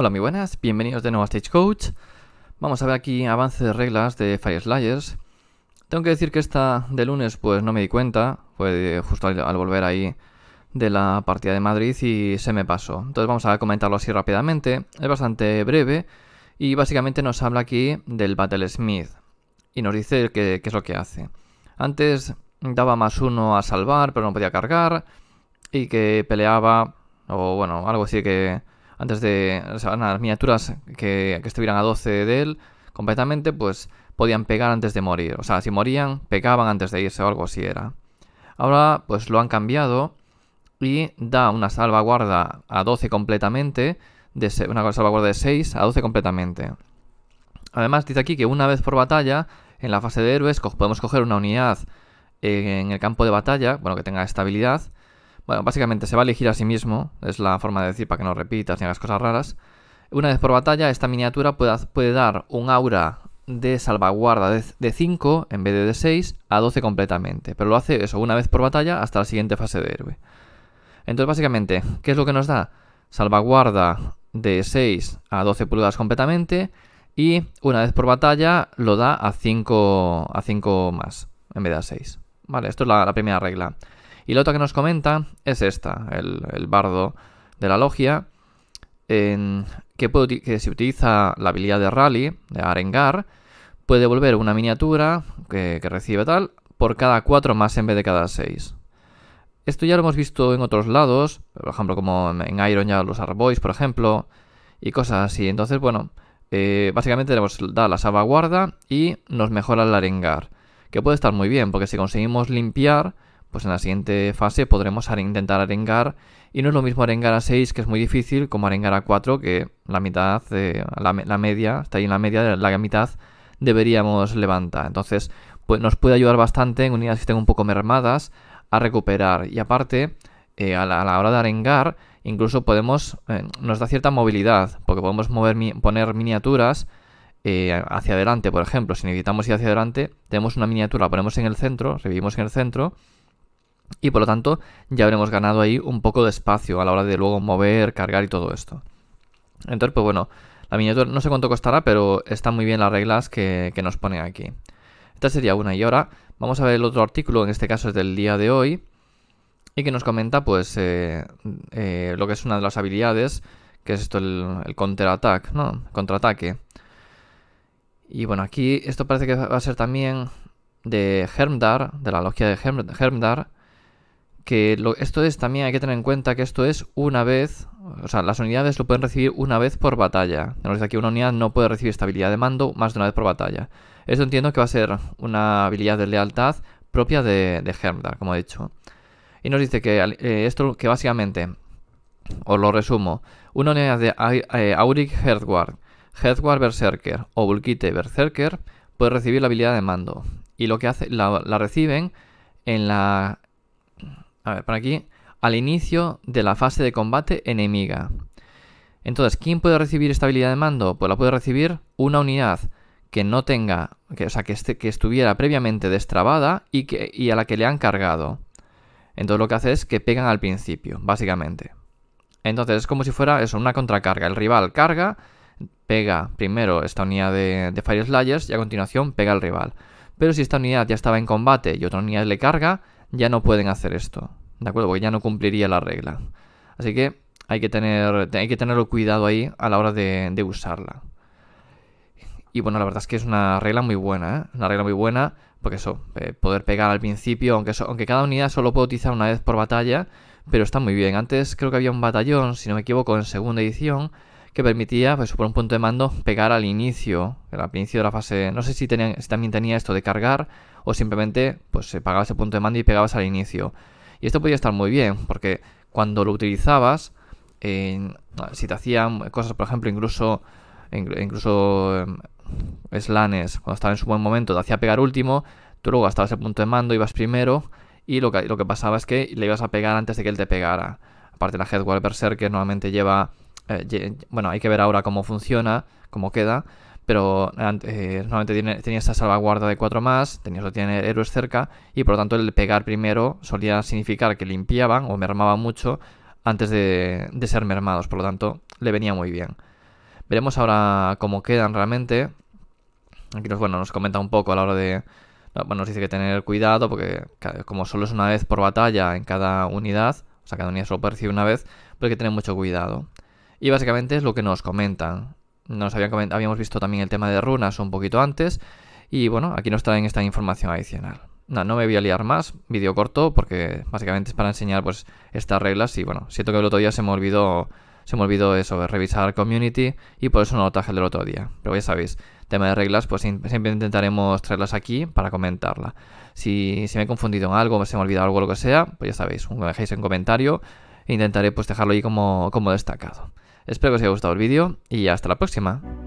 Hola, muy buenas, bienvenidos de nuevo a Stagecoach. Vamos a ver aquí avance de reglas de Fire FireSlayers. Tengo que decir que esta de lunes pues no me di cuenta, pues justo al, volver ahí de la partida de Madrid y se me pasó. Entonces vamos a comentarlo así rápidamente, es bastante breve y básicamente nos habla aquí del Battle Smith y nos dice qué es lo que hace. Antes daba más uno a salvar pero no podía cargar y que peleaba o bueno, algo así que antes de o sea, las miniaturas que, estuvieran a 12 de él completamente, pues podían pegar antes de morir. O sea, si morían, pegaban antes de irse o algo así era. Ahora pues lo han cambiado y da una salvaguarda a 12 completamente, de una salvaguarda de 6 a 12 completamente. Además dice aquí que una vez por batalla, en la fase de héroes, podemos coger una unidad eh, en el campo de batalla, bueno, que tenga estabilidad, bueno, básicamente se va a elegir a sí mismo, es la forma de decir para que no repita haciendo las cosas raras. Una vez por batalla, esta miniatura puede, dar un aura de salvaguarda de 5 en vez de de 6 a 12 completamente, pero lo hace eso una vez por batalla hasta la siguiente fase de héroe. Entonces, básicamente, ¿qué es lo que nos da? Salvaguarda de 6 a 12 pulgadas completamente y una vez por batalla lo da a 5 a 5 más en vez de a 6. Vale, esto es la primera regla. Y la otra que nos comenta es esta, el, bardo de la logia, en que, puede, se utiliza la habilidad de rally, de arengar, puede devolver una miniatura que, recibe tal por cada 4 más en vez de cada 6. Esto ya lo hemos visto en otros lados, por ejemplo, como en Iron ya los Arboys, por ejemplo, y cosas así. Entonces, bueno, eh, básicamente nos da la salvaguarda y nos mejora el arengar, que puede estar muy bien, porque si conseguimos limpiar pues en la siguiente fase podremos intentar arengar. Y no es lo mismo arengar a 6, que es muy difícil, como arengar a 4, que la mitad, eh, la, media, está ahí en la media, la mitad deberíamos levantar. Entonces, pues nos puede ayudar bastante en unidades que estén un poco mermadas a recuperar. Y aparte, eh, a, la, hora de arengar, incluso podemos, eh, nos da cierta movilidad, porque podemos mover, poner miniaturas hacia adelante, por ejemplo, si necesitamos ir hacia adelante, tenemos una miniatura, la ponemos en el centro, revivimos en el centro, y por lo tanto ya habremos ganado ahí un poco de espacio a la hora de luego mover, cargar y todo esto. Entonces, pues bueno, la miniatura no sé cuánto costará, pero están muy bien las reglas que, nos ponen aquí. Esta sería una y ahora vamos a ver el otro artículo, en este caso es del día de hoy, y que nos comenta pues eh, eh, lo que es una de las habilidades, que es esto el, counter-attack, ¿no? Contraataque. Y bueno, aquí esto parece que va a ser también de Hermdar, de la logia de Hermdar, que esto es también hay que tener en cuenta que esto es una vez, o sea, las unidades lo pueden recibir una vez por batalla. nos dice aquí una unidad no puede recibir estabilidad de mando más de una vez por batalla. Esto entiendo que va a ser una habilidad de lealtad propia de, de como he dicho. Y nos dice que eh, esto que básicamente, os lo resumo, una unidad de eh, Auric Hearthguard, Hearthguard Berserker o Bulkite Berserker puede recibir la habilidad de mando. Y lo que hace, la, la reciben en la a ver, por aquí, al inicio de la fase de combate enemiga. Entonces, ¿quién puede recibir esta habilidad de mando? Pues la puede recibir una unidad que no tenga, que, o sea, que, este, estuviera previamente destrabada y, que, a la que le han cargado. Entonces lo que hace es que pegan al principio, básicamente. Entonces es como si fuera eso, una contracarga. El rival carga, pega primero esta unidad de, de Fire Slayers y a continuación pega al rival. Pero si esta unidad ya estaba en combate y otra unidad le carga, ya no pueden hacer esto, ¿de acuerdo? Porque ya no cumpliría la regla. Así que hay que tener hay que tenerlo cuidado ahí a la hora de, usarla. Y bueno, la verdad es que es una regla muy buena, ¿eh? Una regla muy buena, porque eso, eh, poder pegar al principio, aunque, aunque cada unidad solo puede utilizar una vez por batalla, pero está muy bien. Antes creo que había un batallón, si no me equivoco, en segunda edición, que permitía, pues por un punto de mando, pegar al inicio, al inicio de la fase. No sé si, si también tenía esto de cargar, o simplemente pues pagabas el punto de mando y pegabas al inicio. Y esto podía estar muy bien, porque cuando lo utilizabas, si te hacían cosas, por ejemplo, incluso, incluso em, Slanes, cuando estaba en su buen momento, te hacía pegar último, tú luego gastabas el punto de mando, ibas primero, y lo que, lo que pasaba es que le ibas a pegar antes de que él te pegara. Aparte, la Headwall Berserker normalmente lleva. Eh, bueno, hay que ver ahora cómo funciona, cómo queda pero eh, normalmente tenía esa salvaguarda de 4 más, tenía, tiene héroes cerca, y por lo tanto el pegar primero solía significar que limpiaban o mermaban mucho antes de, ser mermados, por lo tanto le venía muy bien. Veremos ahora cómo quedan realmente. Aquí nos, bueno, nos comenta un poco a la hora de... Bueno, nos dice que tener cuidado porque como solo es una vez por batalla en cada unidad, o sea, cada unidad solo percibe una vez, pero hay que tener mucho cuidado. Y básicamente es lo que nos comentan. Nos habíamos visto también el tema de runas un poquito antes. Y bueno, aquí nos traen esta información adicional. No, no me voy a liar más, vídeo corto, porque básicamente es para enseñar pues estas reglas. Y bueno, siento que el otro día se me olvidó se me olvidó eso, revisar community y por eso no lo traje el del otro día. Pero ya sabéis, tema de reglas, pues siempre intentaremos traerlas aquí para comentarla. Si, me he confundido en algo, se me ha olvidado algo o lo que sea, pues ya sabéis, lo dejéis en comentario e intentaré pues dejarlo ahí como, como destacado. Espero que os haya gustado el vídeo y hasta la próxima.